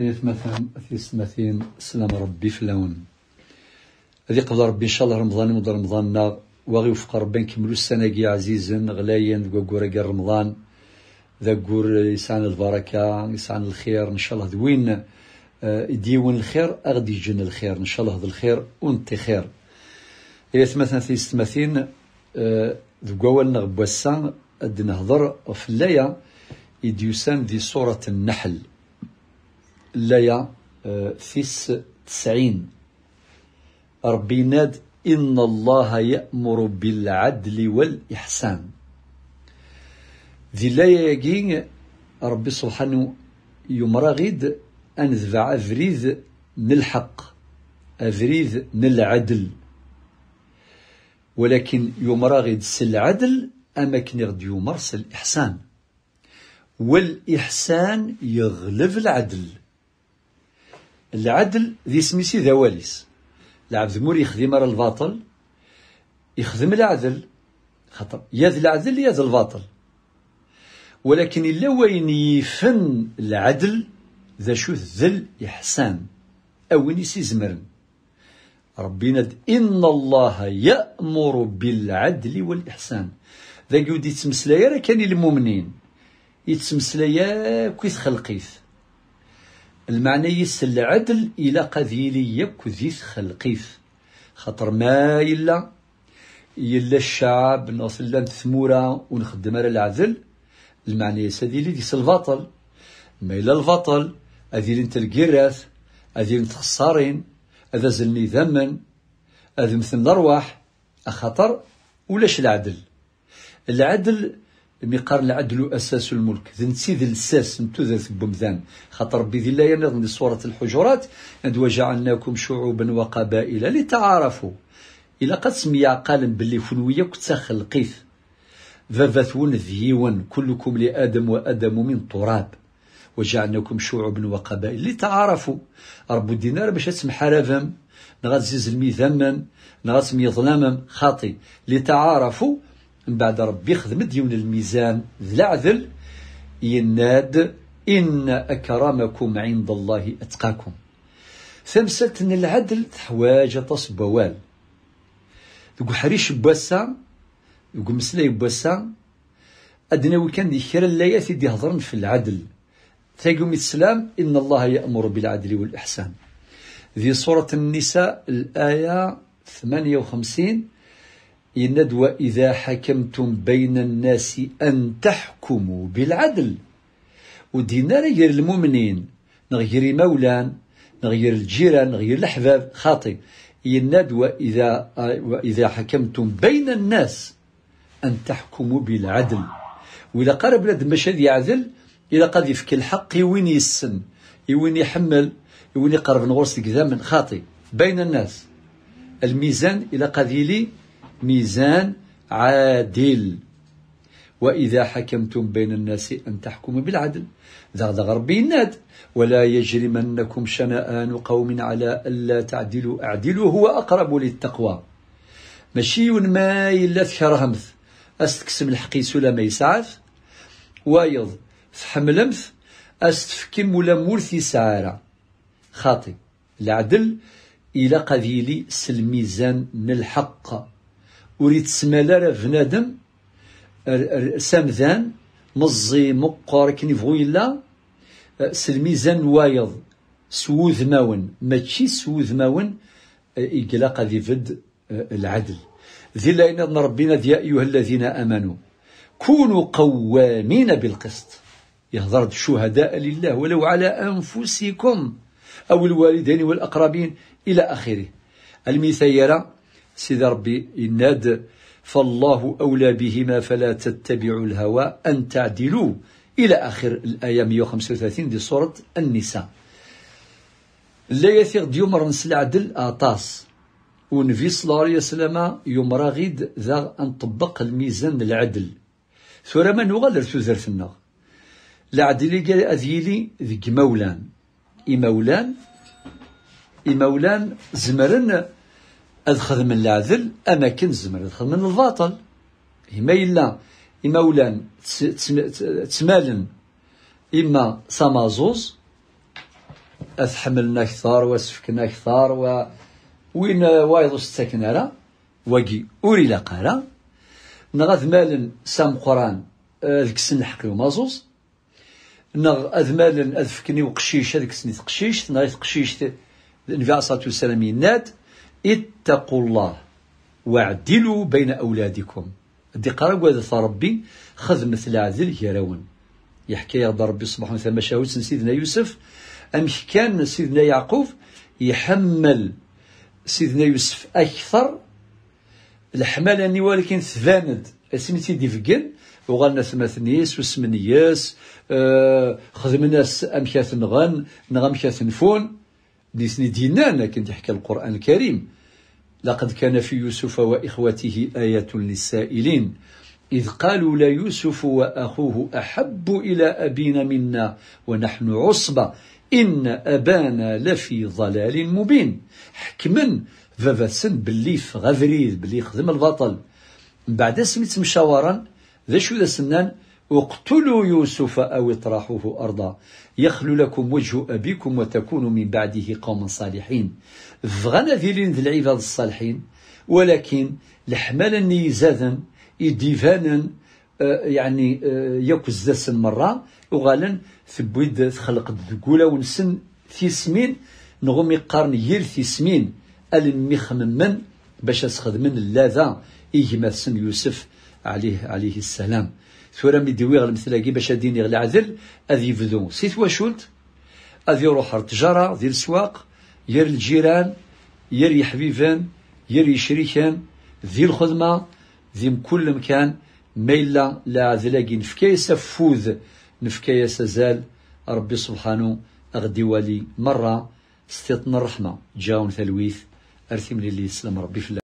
ريت مثلا في سمثين سلام ربي في فلاون غادي يقدر ربي ان شاء الله رمضان يمضى رمضاننا وغي وفق ربي نكملو السنه كي عزيزا غلايا كوكورا كي رمضان ذا كور يسعن البركه يسعن الخير ان شاء الله دوين آه، ديون الخير اغدي يجينا الخير ان شاء الله هذا الخير أنت خير الى مثلا في ستماثين آه، ذكوال نغبوسا اد نهضر في اللايا يديوسان دي صورة النحل لايا آه، فيس تسعين ربي ناد إن الله يأمر بالعدل والإحسان ذي لايا يقين ربي سبحانه يمرغد أن ذبع الحق أفريذ من العدل ولكن يمرغد العدل أما كنغد يمرس الإحسان والإحسان يغلب العدل العدل ذي سميسي ذواليس العبد مور يخدم راه الباطل يخدم العدل خطر يا العدل يا الباطل ولكن إلا وين يفن العدل ذا شو ذل إحسان أو نسي زمرن ربنا إن الله يأمر بالعدل والإحسان ذا قود يتمسلايا كان المؤمنين يتمسلايا كويس خلقيث المعنى يس العدل إلى قذيلي يك ذيث خلقيث خطر ما إلا يلا الشعب نوصل لان ثمورة ونخدم على العدل المعنى يس هذي اللي ديس الفطل ما إلا الفطل هذي انت القراث هذي انت خسارين هذا زلني ذمن هذا مثل الأرواح أخطر ولاش العدل العدل ميقارن العدل أساس الملك ذن سيد الساس نتو ذات بمذان خاطر ربي ذي الله ينظم سورة الحجرات أند وجعلناكم شعوبا وقبائل لتعارفوا الى قد سمي عقال باللي فنوية كنت القيث فافاثون ذيوان كلكم لآدم وآدم من تراب وجعلناكم شعوبا وقبائل لتعارفوا رب الدينار باش تسمح رافم نغاد الميذمم نغاد سمي ظلامم خاطي لتعارفوا من بعد ربي خدم ديون الميزان العدل يناد إن أكرمكم عند الله أتقاكم تمثلت أن العدل تحواج تصبوال يقول حريش بوسا يقول مسلاي بوسا ادنا وكان دي كرا اللايات دي هضرن في العدل تيقوم السلام إن الله يأمر بالعدل والإحسان في سورة النساء الآية 58 الندوة إذا حكمتم بين الناس أن تحكموا بالعدل ودينا غير المؤمنين نغير مولان نغير الجيران نغير الأحباب خاطئ الندوة إذا وإذا حكمتم بين الناس أن تحكموا بالعدل وإلا قرب بلاد مشهد يعدل إلا قد يفك الحق وين يسن وين يحمل وين يقرب نغرس كذا من خاطئ بين الناس الميزان إلى قد يلي ميزان عادل وإذا حكمتم بين الناس أن تحكموا بالعدل ذا غربي الناد ولا يجرمنكم شنآن قوم على ألا تعدلوا أعدلوا هو أقرب للتقوى ماشي ما إلا تكرهمث أستكسم الحقيس ولا ما يسعف وايض فحملمث أستفكم ولا مورثي سعارة خاطئ العدل إلى قذيلي سلميزان الحق وريت سمالا راه بنادم سامذان مزي مقر كني فويلا سلميزان وايض سوذ ماون ماشي سوذ ماون آه، إقلاق ذي فد آه، العدل ذي لأن ربنا ذي أيها الذين آمنوا كونوا قوامين بالقسط يهضر شهداء لله ولو على أنفسكم أو الوالدين والأقربين إلى آخره المثيرة سيدي ربي يناد فالله أولى بهما فلا تتبعوا الهوى أن تعدلوا إلى آخر الآية 135 دي سورة النساء لا يثير ديومر نسل عدل أعطاس ونفي صلى الله عليه وسلم يوم راغيد ذا أن طبق الميزان العدل ثورة ما نوغل ارتوزرتنا العدل قال أذيلي ذي مولان إي مولان زمرن أدخل من العذل أما كنت أدخل من الباطل إما إلا إمولان تمالن إما سامازوز أتحملنا أكثر وأسفكنا أكثر و وين وايض ساكن راه وقي أوري لقارا نغ مالن سام قران ذكسن آه، الحقي ومازوز نغ أذمالن أذفكني وقشيش هذيك سني تقشيش نغ تقشيش النبي عليه الصلاة والسلام يناد اتقوا الله واعدلوا بين أولادكم دي قرأ هذا ربي خذ مثل عزل يرون يحكي يا ربي سبحانه وتعالى مشاهد سيدنا يوسف أم كان سيدنا يعقوب يحمل سيدنا يوسف أكثر الحمل أني ولكن ثباند سميتي ديفقن وغنى ثماثنيس وسمنياس آه خدمنا امشات نغن نغمكاث نفون دينا دينانا كنت يحكي القرآن الكريم لقد كان في يوسف وإخوته آية للسائلين إذ قالوا لا يوسف وأخوه أحب إلى أبينا منا ونحن عصبة إن أبانا لفي ضلال مبين حكما فافاسن باللي غفريد باللي خدم البطل من بعد سميت مشاورا ذا شو ذا سنان اقتلوا يوسف أو اطرحوه أرضا يخل لكم وجه أبيكم وتكونوا من بعده قوما صالحين فغنى ذيلين ذي العباد الصالحين ولكن لحمل النيزاذا إديفانا يعني يكز دسن مرة وغالا ثبيد تخلق الدقولة ونسن في سمين نغمي قرن يير في سمين المي خممن باش من اللاذا إيهما سن يوسف عليه عليه السلام ثورة مي ديوي غير مثلاكي باش اديني غير العذر اذي فذو سيت واشولت اذي يروح للتجارة ديال السواق ير الجيران ير يحبيبان ير يشريكان ذي الخدمة ذي كل مكان ما إلا لا عذلاكي نفكايا سفوذ نفكايا سزال ربي سبحانه أغدي والي مرة استيطن الرحمة جاون ثلويث أرثم للي يسلم ربي في